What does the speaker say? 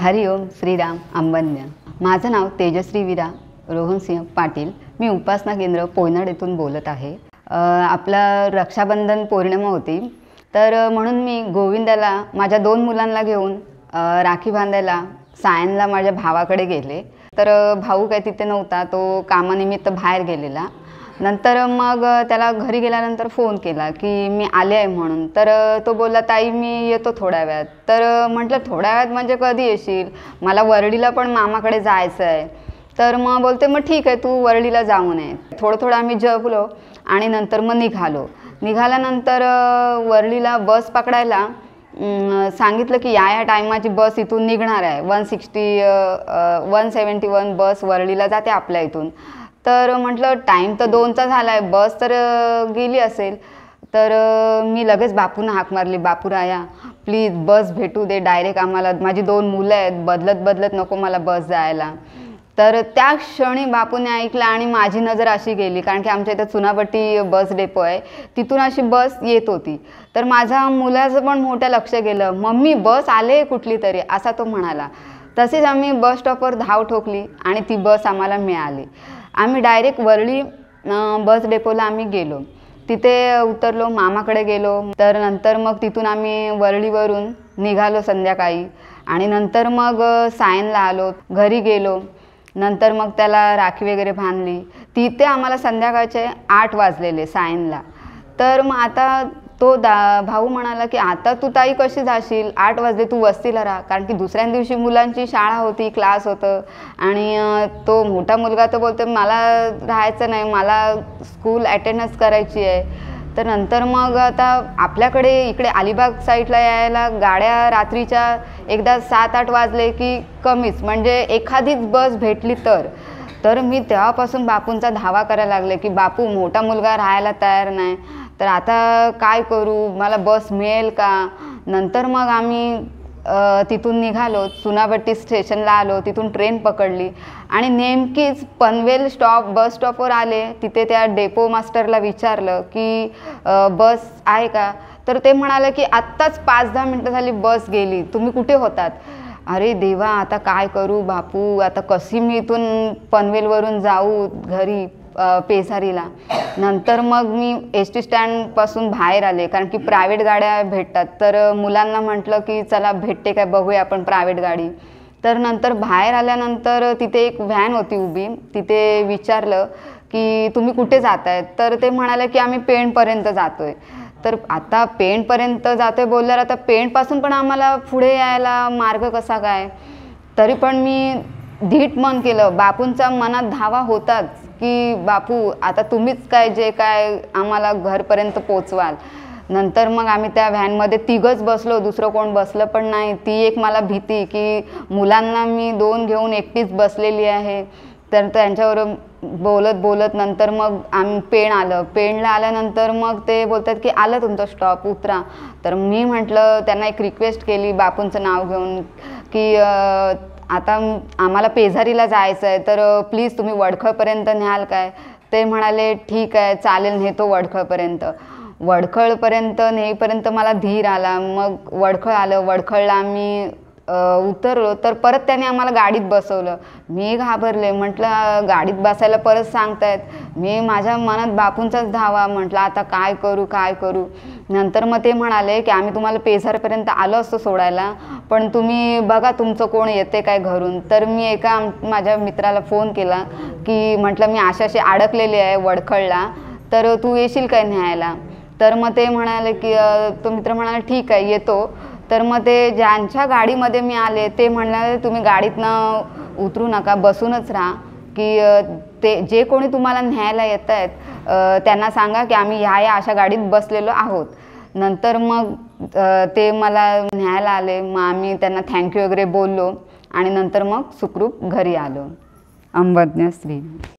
हरिओम श्रीराम अंबन्य माझं नाव तेजश्री विरा रोहनसिंह पाटील मी उपासना केंद्र पोयनड येथून बोलत आहे आपला रक्षाबंधन पौर्णिमा होती तर म्हणून मी गोविंदाला माझ्या दोन मुलांना घेऊन राखी बांधायला सायनला माझ्या भावाकडे गेले तर भाऊ काय तिथे नव्हता तो कामानिमित्त बाहेर गेलेला नंतर मग त्याला घरी गेल्यानंतर फोन केला की मी आले आहे म्हणून तर तो बोलला ताई मी येतो थोड्या वेळात तर म्हटलं थोड्या वेळात म्हणजे कधी येशील मला वरळीला पण मामाकडे जायचं आहे तर मग बोलते मग ठीक आहे तू वरळीला जाऊन ये थोडं थोडं आम्ही जपलो आणि नंतर मग निघालो निघाल्यानंतर वरळीला बस पकडायला सांगितलं की या या टायमाची बस इथून निघणार आहे one sixty one seventy one bus वरळीला जाते आपल्या इथून तर म्हटलं टाईम तर दोनचा झाला आहे बस तर गेली असेल तर मी लगेच बापूंना हाक मारली बापू राया प्लीज बस भेटू दे डायरेक्ट आम्हाला माझी दोन मुलं आहेत बदलत बदलत नको मला बस जायला तर त्या क्षणी बापूने ऐकलं आणि माझी नजर अशी गेली कारण की आमच्या इथं चुनाबट्टी बस डेपो आहे तिथून अशी बस येत होती तर माझ्या मुलाचं पण मोठं लक्ष गेलं मम्मी बस आले कुठली तरी असा तो म्हणाला तसेच आम्ही बस स्टॉपवर धाव ठोकली आणि ती बस आम्हाला मिळाली आम्ही डायरेक्ट वरळी बस डेपोला आम्ही गेलो तिथे उतरलो मामाकडे गेलो तर नंतर मग तिथून आम्ही वरळीवरून निघालो संध्याकाळी आणि नंतर मग सायनला आलो घरी गेलो नंतर मग त्याला राखी वगैरे बांधली तिथे आम्हाला संध्याकाळचे आठ वाजलेले सायनला तर मग आता तो दा भाऊ म्हणाला की आता तू ताई कशी जाशील आठ वाजले तू वस्तीला राहा कारण की दुसऱ्या दिवशी मुलांची शाळा होती क्लास होतं आणि तो मोठा मुलगा तर बोलतो मला राहायचं नाही मला स्कूल अटेंडन्स करायची आहे तर नंतर मग आता आपल्याकडे इकडे अलिबाग साईडला यायला गाड्या रात्रीच्या एकदा सात आठ वाजले की कमीच म्हणजे एखादीच बस भेटली तर तर मी तेव्हापासून बापूंचा धावा करायला लागले की बापू मोठा मुलगा राहायला तयार नाही तर आता काय करू मला बस मिळेल का नंतर मग आम्ही तिथून निघालो चुनाभट्टी स्टेशनला आलो तिथून ट्रेन पकडली आणि नेमकीच पनवेल स्टॉप बस स्टॉपवर आले तिथे त्या डेपो मास्टरला विचारलं की बस आहे का तर ते म्हणाले की आत्ताच पाच दहा मिनटं झाली बस गेली तुम्ही कुठे होतात अरे देवा आता काय करू बापू आता कशी मी इथून पनवेलवरून जाऊ घरी पेझारीला नंतर मग मी एस टी स्टँडपासून बाहेर आले कारण की प्रायव्हेट गाड्या भेटतात तर मुलांना म्हटलं की चला भेटते काय बघूया आपण प्रायव्हेट गाडी तर नंतर बाहेर आल्यानंतर तिथे एक व्हॅन होती उभी तिथे विचारलं की तुम्ही कुठे जात आहेत तर ते म्हणाले की आम्ही पेणपर्यंत जातो आहे तर आता पेणपर्यंत जातो आहे बोलल्यावर आता पेणपासून पण आम्हाला पुढे यायला मार्ग कसा काय तरी पण मी धीट मन केलं बापूंचा मनात धावा होताच की बापू आता तुम्हीच काय जे काय आम्हाला घरपर्यंत पोचवाल नंतर मग आम्ही त्या व्हॅनमध्ये तिघंच बसलो दुसरं कोण बसलं पण नाही ती एक मला भीती की मुलांना मी दोन घेऊन एकटीच बसलेली आहे तर त्यांच्यावर बोलत बोलत नंतर मग आम पेण आलं पेणला आल्यानंतर मग ते बोलतात की आलं तुमचं स्टॉप उतरा तर मी म्हटलं त्यांना एक रिक्वेस्ट केली बापूंचं नाव घेऊन की आता आम्हाला पेझारीला जायचं आहे तर प्लीज तुम्ही वडखळपर्यंत न्याल काय ते म्हणाले ठीक आहे चालेल नेतो वडखळपर्यंत वडखळपर्यंत नेईपर्यंत मला धीर आला मग वडखळ आलं वडखळला आम्ही उतरलो तर परत त्याने आम्हाला गाडीत बसवलं मी घाबरले म्हटलं गाडीत बसायला परत सांगतायत मी माझ्या मनात बापूंचाच धावा म्हटलं आता काय करू काय करू नंतर मग ते म्हणाले की आम्ही तुम्हाला पेझारपर्यंत आलो असतो सोडायला पण तुम्ही बघा तुमचं कोण येते काय घरून तर मी एका माझ्या मित्राला फोन केला की म्हटलं मी आशाशी अडकलेली आहे वडखळला तर तू येशील काय न्यायला तर मग ते म्हणाले की तो मित्र म्हणाला ठीक आहे येतो तर मग ते ज्यांच्या गाडीमध्ये मी आले ते म्हणलं तुम्ही गाडीतनं उतरू नका बसूनच राहा की ते जे कोणी तुम्हाला न्यायला येत आहेत त्यांना सांगा की आम्ही ह्या या अशा गाडीत बसलेलो आहोत नंतर मग ते मला न्यायला आले मग आम्ही त्यांना थँक्यू वगैरे बोललो आणि नंतर मग सुखरूप घरी आलो अंबज्ञ श्री